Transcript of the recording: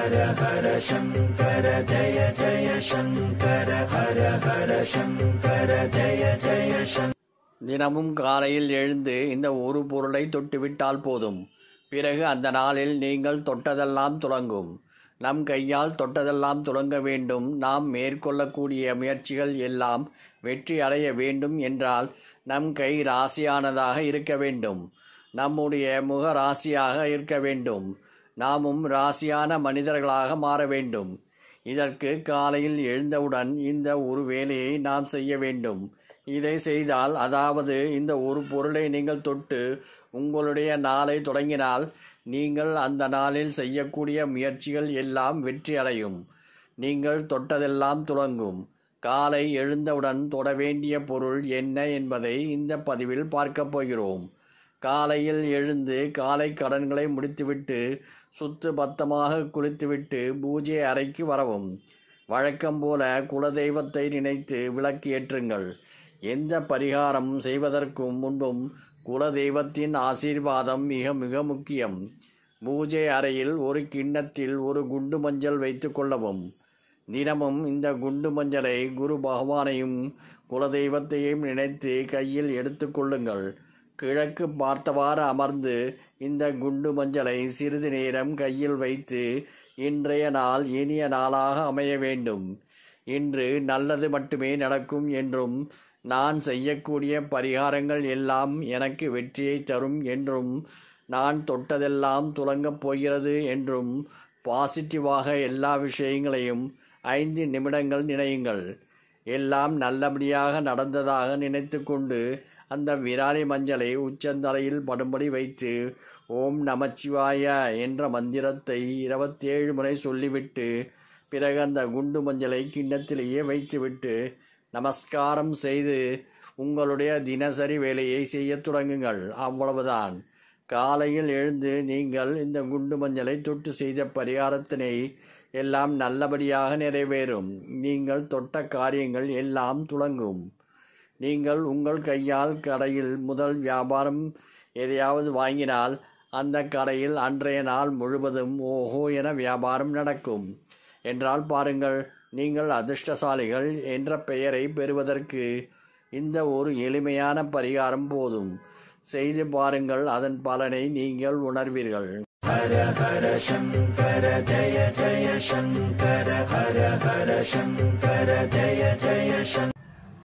ஹர ஹர சங்கர ஜய ஜய சங்கர ஹர ஹர சங்கர ஜய ஜய தினமும் காலையில் எழுந்து இந்த ஒரு பொருளை தொட்டுவிட்டால் போதும் பிறகு அந்த நாளில் நீங்கள் தொட்டதெல்லாம் துறங்கும் நம் கையால் தொட்டதெல்லாம் துறங்க வேண்டும் நாம் மேற்கொள்ளக்கூடிய முயற்சிகள் எல்லாம் வெற்றி அடைய வேண்டும் என்றால் நம் கை ராசியானதாக இருக்க வேண்டும் நம்முடைய முக ராசியாக இருக்க வேண்டும் நாமும் ராசியான மனிதர்களாக மாற வேண்டும் இதற்கு காலையில் எழுந்தவுடன் இந்த ஒரு வேலையை நாம் செய்ய வேண்டும் இதை செய்தால் அதாவது இந்த ஒரு பொருளை நீங்கள் தொட்டு உங்களுடைய நாளை தொடங்கினால் நீங்கள் அந்த நாளில் செய்யக்கூடிய முயற்சிகள் எல்லாம் வெற்றி அடையும் நீங்கள் தொட்டதெல்லாம் தொடங்கும் காலை எழுந்தவுடன் தொட வேண்டிய பொருள் என்ன என்பதை இந்த பதிவில் பார்க்கப் போகிறோம் காலையில் எழுந்து காலை கடன்களை முடித்துவிட்டு சுத்து பத்தமாக குளித்துவிட்டு பூஜை அறைக்கு வரவும் வழக்கம் போல குலதெய்வத்தை நினைத்து விளக்கு ஏற்றுங்கள் எந்த பரிகாரம் செய்வதற்கும் முன்பும் குலதெய்வத்தின் ஆசீர்வாதம் மிக மிக முக்கியம் பூஜை அறையில் ஒரு கிண்ணத்தில் ஒரு குண்டு மஞ்சள் வைத்து கொள்ளவும் தினமும் இந்த குண்டு மஞ்சளை குரு பகவானையும் குலதெய்வத்தையும் நினைத்து கையில் எடுத்துக்கொள்ளுங்கள் கிழக்கு பார்த்தவாறு அமர்ந்து இந்த குண்டு மஞ்சளை சிறிது நேரம் கையில் வைத்து இன்றைய நாள் இனிய நாளாக அமைய வேண்டும் இன்று நல்லது மட்டுமே நடக்கும் என்றும் நான் செய்யக்கூடிய பரிகாரங்கள் எல்லாம் எனக்கு வெற்றியை தரும் என்றும் நான் தொட்டதெல்லாம் துலங்கப் போகிறது என்றும் பாசிட்டிவாக எல்லா விஷயங்களையும் ஐந்து நிமிடங்கள் நினையுங்கள் எல்லாம் நல்லபடியாக நடந்ததாக நினைத்து கொண்டு அந்த விராலி மஞ்சளை உச்சந்தலையில் படும்படி வைத்து ஓம் நமச்சிவாய என்ற மந்திரத்தை இருபத்தேழு முறை சொல்லிவிட்டு பிறகு அந்த குண்டு மஞ்சளை கிண்ணத்திலேயே வைத்துவிட்டு நமஸ்காரம் செய்து உங்களுடைய தினசரி வேலையை செய்ய தொடங்குங்கள் அவ்வளவுதான் காலையில் எழுந்து நீங்கள் இந்த குண்டு மஞ்சளை தொட்டு செய்த பரிகாரத்தினை எல்லாம் நல்லபடியாக நிறைவேறும் நீங்கள் தொட்ட காரியங்கள் எல்லாம் துளங்கும் நீங்கள் உங்கள் கையால் கடையில் முதல் வியாபாரம் எதையாவது வாங்கினால் அந்த கடையில் அன்றைய நாள் முழுவதும் ஓஹோ என வியாபாரம் நடக்கும் என்றால் பாருங்கள் நீங்கள் அதிர்ஷ்டசாலிகள் என்ற பெயரை பெறுவதற்கு இந்த ஒரு எளிமையான பரிகாரம் போதும் செய்து பாருங்கள் அதன் பலனை நீங்கள் உணர்வீர்கள் ஹர ஹர சங்கர ஜய ஜய சங்கர ஹர ஹர சங்கர ஜய ஜய சங்கர